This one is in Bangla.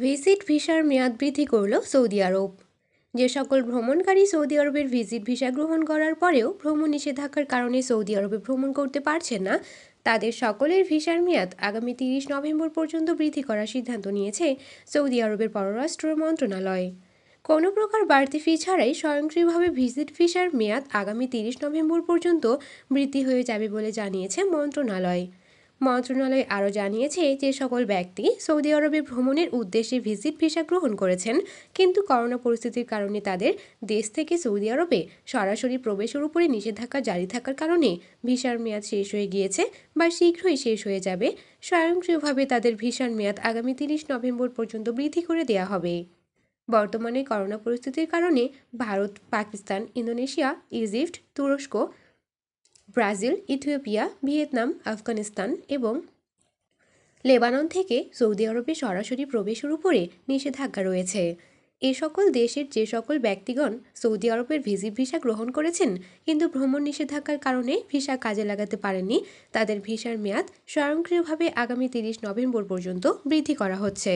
ভিজিট ভিসার মেয়াদ বৃদ্ধি করল সৌদি আরব যে সকল ভ্রমণকারী সৌদি আরবের ভিজিট ভিসা গ্রহণ করার পরেও ভ্রমণ নিষেধাজ্ঞার কারণে সৌদি আরবে ভ্রমণ করতে পারছেন না তাদের সকলের ভিসার মেয়াদ আগামী তিরিশ নভেম্বর পর্যন্ত বৃদ্ধি করার সিদ্ধান্ত নিয়েছে সৌদি আরবের পররাষ্ট্র মন্ত্রণালয় কোনো প্রকার বাড়তি ফি ছাড়াই স্বয়ংক্রিয়ভাবে ভিজিট ভিসার মেয়াদ আগামী তিরিশ নভেম্বর পর্যন্ত বৃদ্ধি হয়ে যাবে বলে জানিয়েছে মন্ত্রণালয় মন্ত্রণালয় আরও জানিয়েছে যে সকল ব্যক্তি সৌদি আরবে ভ্রমণের উদ্দেশ্যে ভিজিট ভিসা গ্রহণ করেছেন কিন্তু করোনা পরিস্থিতির কারণে তাদের দেশ থেকে সৌদি আরবে সরাসরি প্রবেশের উপরে নিষেধাজ্ঞা জারি থাকার কারণে ভিসার মেয়াদ শেষ হয়ে গিয়েছে বা শীঘ্রই শেষ হয়ে যাবে স্বয়ংক্রিয়ভাবে তাদের ভিসার মেয়াদ আগামী তিরিশ নভেম্বর পর্যন্ত বৃদ্ধি করে দেওয়া হবে বর্তমানে করোনা পরিস্থিতির কারণে ভারত পাকিস্তান ইন্দোনেশিয়া ইজিপ্ট তুরস্ক ব্রাজিল ইথিওপিয়া ভিয়েতনাম আফগানিস্তান এবং লেবানন থেকে সৌদি আরবে সরাসরি প্রবেশের উপরে নিষেধাজ্ঞা রয়েছে এ সকল দেশের যে সকল ব্যক্তিগণ সৌদি আরবের ভিজিট ভিসা গ্রহণ করেছেন কিন্তু ভ্রমণ নিষেধাজ্ঞার কারণে ভিসা কাজে লাগাতে পারেননি তাদের ভিসার মেয়াদ স্বয়ংক্রিয়ভাবে আগামী তিরিশ নভেম্বর পর্যন্ত বৃদ্ধি করা হচ্ছে